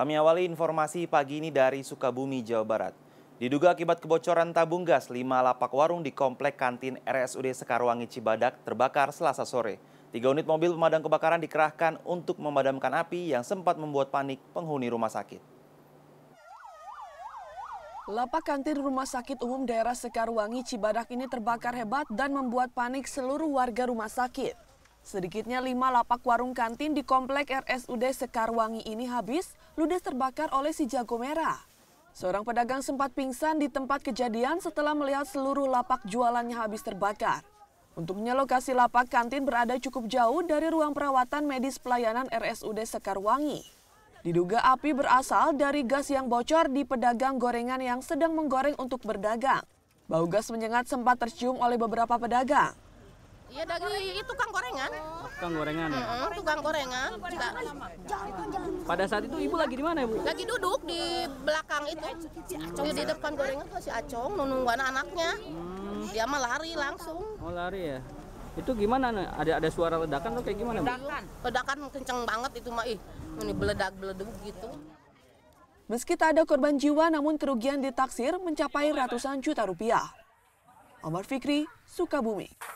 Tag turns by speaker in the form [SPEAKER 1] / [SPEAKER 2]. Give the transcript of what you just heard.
[SPEAKER 1] Kami awali informasi pagi ini dari Sukabumi, Jawa Barat. Diduga akibat kebocoran tabung gas, lima lapak warung di komplek kantin RSUD Sekarwangi Cibadak terbakar selasa sore. Tiga unit mobil pemadam kebakaran dikerahkan untuk memadamkan api yang sempat membuat panik penghuni rumah sakit.
[SPEAKER 2] Lapak kantin Rumah Sakit Umum Daerah Sekarwangi Cibadak ini terbakar hebat dan membuat panik seluruh warga rumah sakit. Sedikitnya lima lapak warung kantin di komplek RSUD Sekarwangi ini habis ludes terbakar oleh si jago merah. Seorang pedagang sempat pingsan di tempat kejadian setelah melihat seluruh lapak jualannya habis terbakar. Untungnya lokasi lapak kantin berada cukup jauh dari ruang perawatan medis pelayanan RSUD Sekarwangi. Diduga api berasal dari gas yang bocor di pedagang gorengan yang sedang menggoreng untuk berdagang. Bau gas menyengat sempat tercium oleh beberapa pedagang.
[SPEAKER 3] Iya dari tukang gorengan. Tukang gorengan ya. Mm -hmm, tukang gorengan. Juga. Pada saat itu ibu lagi di mana ibu? Lagi duduk di belakang itu. Di, di depan gorengan tuh si Acong nunggu anak-anaknya. Hmm. Dia mah lari langsung. Oh lari ya. Itu gimana? Ada ada suara ledakan tuh kayak gimana? Bu? Ledakan. Ledakan kenceng banget itu mah ih. Ini beledak beleduk
[SPEAKER 2] gitu. Meski tak ada korban jiwa, namun kerugian ditaksir mencapai ratusan juta rupiah. Omar Fikri, Sukabumi.